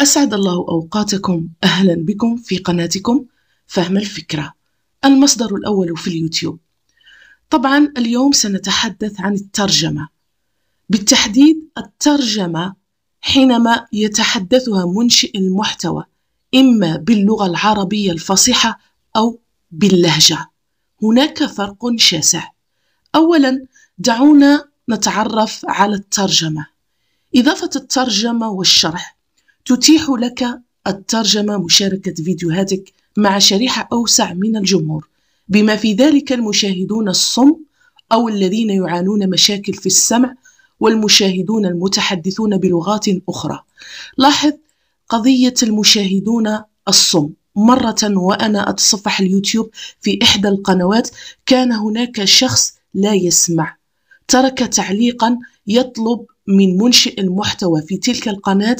أسعد الله أوقاتكم أهلا بكم في قناتكم فهم الفكرة المصدر الأول في اليوتيوب طبعا اليوم سنتحدث عن الترجمة بالتحديد الترجمة حينما يتحدثها منشئ المحتوى إما باللغة العربية الفصيحة أو باللهجة هناك فرق شاسع أولا دعونا نتعرف على الترجمة إضافة الترجمة والشرح تتيح لك الترجمة مشاركة فيديوهاتك مع شريحة أوسع من الجمهور بما في ذلك المشاهدون الصم أو الذين يعانون مشاكل في السمع والمشاهدون المتحدثون بلغات أخرى لاحظ قضية المشاهدون الصم مرة وأنا أتصفح اليوتيوب في إحدى القنوات كان هناك شخص لا يسمع ترك تعليقا يطلب من منشئ المحتوى في تلك القناة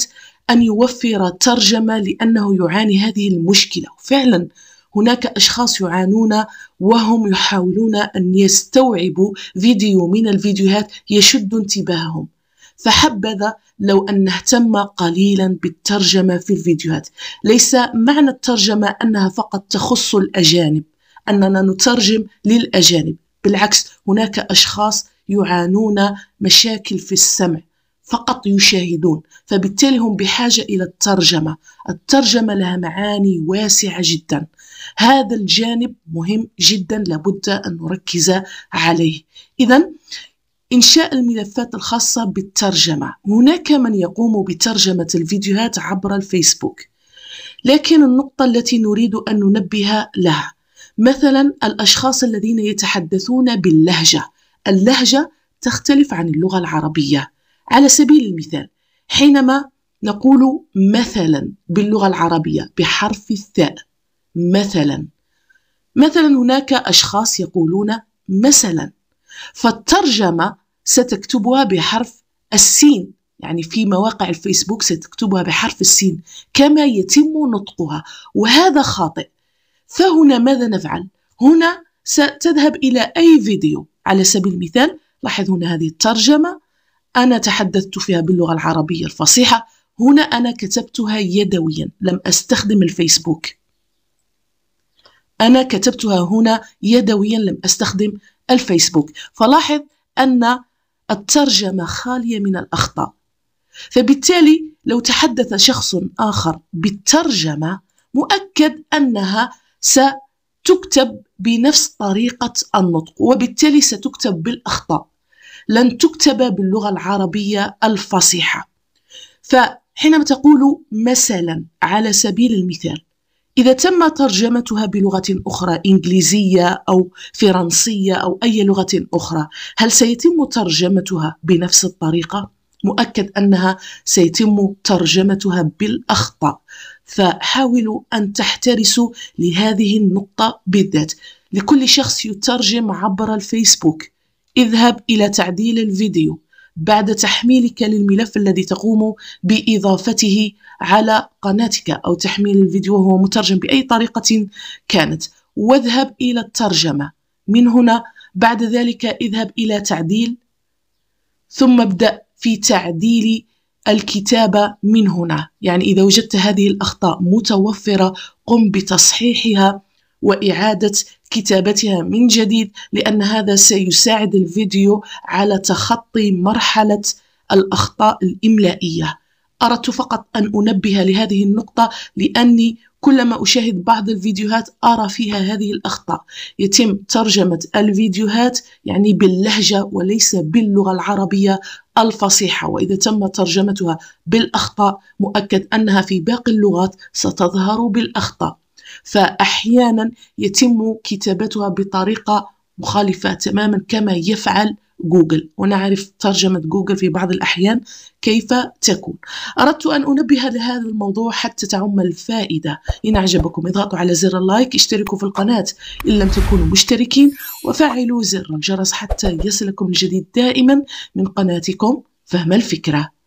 أن يوفر ترجمة لأنه يعاني هذه المشكلة فعلا هناك أشخاص يعانون وهم يحاولون أن يستوعبوا فيديو من الفيديوهات يشد انتباههم فحبذا لو أن نهتم قليلا بالترجمة في الفيديوهات ليس معنى الترجمة أنها فقط تخص الأجانب أننا نترجم للأجانب بالعكس هناك أشخاص يعانون مشاكل في السمع فقط يشاهدون فبالتالي هم بحاجة إلى الترجمة الترجمة لها معاني واسعة جدا هذا الجانب مهم جدا لابد أن نركز عليه إذا إنشاء الملفات الخاصة بالترجمة هناك من يقوم بترجمة الفيديوهات عبر الفيسبوك لكن النقطة التي نريد أن ننبه لها مثلا الأشخاص الذين يتحدثون باللهجة اللهجة تختلف عن اللغة العربية على سبيل المثال حينما نقول مثلا باللغة العربية بحرف الثاء مثلا مثلا هناك أشخاص يقولون مثلا فالترجمة ستكتبها بحرف السين يعني في مواقع الفيسبوك ستكتبها بحرف السين كما يتم نطقها وهذا خاطئ فهنا ماذا نفعل؟ هنا ستذهب إلى أي فيديو على سبيل المثال لاحظ هنا هذه الترجمة أنا تحدثت فيها باللغة العربية الفصيحة هنا أنا كتبتها يدويا لم أستخدم الفيسبوك أنا كتبتها هنا يدويا لم أستخدم الفيسبوك فلاحظ أن الترجمة خالية من الأخطاء فبالتالي لو تحدث شخص آخر بالترجمة مؤكد أنها س تكتب بنفس طريقة النطق وبالتالي ستكتب بالأخطاء لن تكتب باللغة العربية الفصيحة فحينما تقول مثلا على سبيل المثال إذا تم ترجمتها بلغة أخرى إنجليزية أو فرنسية أو أي لغة أخرى هل سيتم ترجمتها بنفس الطريقة؟ مؤكد أنها سيتم ترجمتها بالأخطاء فحاولوا أن تحترسوا لهذه النقطة بالذات لكل شخص يترجم عبر الفيسبوك اذهب إلى تعديل الفيديو بعد تحميلك للملف الذي تقوم بإضافته على قناتك أو تحميل الفيديو وهو مترجم بأي طريقة كانت واذهب إلى الترجمة من هنا بعد ذلك اذهب إلى تعديل ثم ابدأ في تعديل الكتابة من هنا يعني إذا وجدت هذه الأخطاء متوفرة قم بتصحيحها وإعادة كتابتها من جديد لأن هذا سيساعد الفيديو على تخطي مرحلة الأخطاء الإملائية أردت فقط أن أنبه لهذه النقطة لأني كلما أشاهد بعض الفيديوهات أرى فيها هذه الأخطاء يتم ترجمة الفيديوهات يعني باللهجة وليس باللغة العربية الفصيحة وإذا تم ترجمتها بالأخطاء مؤكد أنها في باقي اللغات ستظهر بالأخطاء فأحيانا يتم كتابتها بطريقة مخالفة تماما كما يفعل جوجل ونعرف ترجمة جوجل في بعض الأحيان كيف تكون أردت أن أنبه لهذا الموضوع حتى تعم الفائدة إن أعجبكم اضغطوا على زر اللايك اشتركوا في القناة إن لم تكونوا مشتركين وفعلوا زر الجرس حتى يصلكم الجديد دائما من قناتكم فهم الفكره